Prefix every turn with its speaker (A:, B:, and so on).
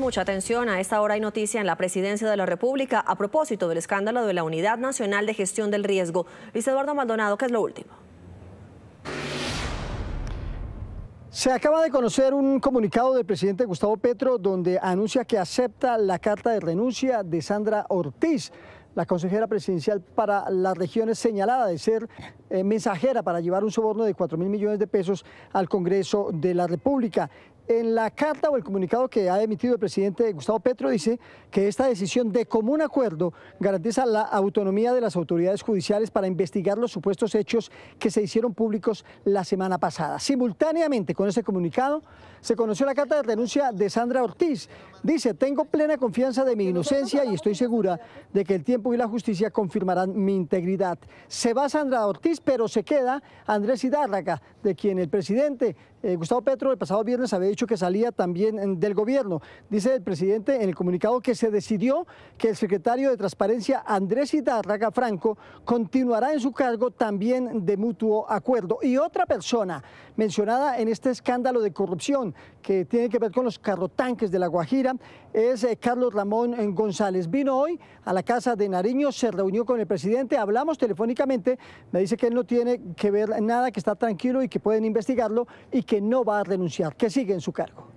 A: mucha atención. A esta hora hay noticia en la presidencia de la República a propósito del escándalo de la Unidad Nacional de Gestión del Riesgo. Luis Eduardo Maldonado, ¿qué es lo último?
B: Se acaba de conocer un comunicado del presidente Gustavo Petro donde anuncia que acepta la carta de renuncia de Sandra Ortiz, la consejera presidencial para las regiones señalada de ser eh, mensajera para llevar un soborno de 4 mil millones de pesos al Congreso de la República. En la carta o el comunicado que ha emitido el presidente Gustavo Petro dice que esta decisión de común acuerdo garantiza la autonomía de las autoridades judiciales para investigar los supuestos hechos que se hicieron públicos la semana pasada. Simultáneamente con ese comunicado se conoció la carta de renuncia de Sandra Ortiz. Dice, tengo plena confianza de mi inocencia y estoy segura de que el tiempo y la justicia confirmarán mi integridad. Se va Sandra Ortiz, pero se queda Andrés Hidárraga, de quien el presidente eh, Gustavo Petro el pasado viernes había dicho que salía también eh, del gobierno. Dice el presidente en el comunicado que se decidió que el secretario de Transparencia Andrés Idarraga Franco continuará en su cargo también de mutuo acuerdo. Y otra persona mencionada en este escándalo de corrupción que tiene que ver con los carrotanques de La Guajira es eh, Carlos Ramón González. Vino hoy a la casa de Nariño, se reunió con el presidente, hablamos telefónicamente, me dice que él no tiene que ver nada, que está tranquilo y que pueden investigarlo y que que no va a renunciar, que sigue en su cargo.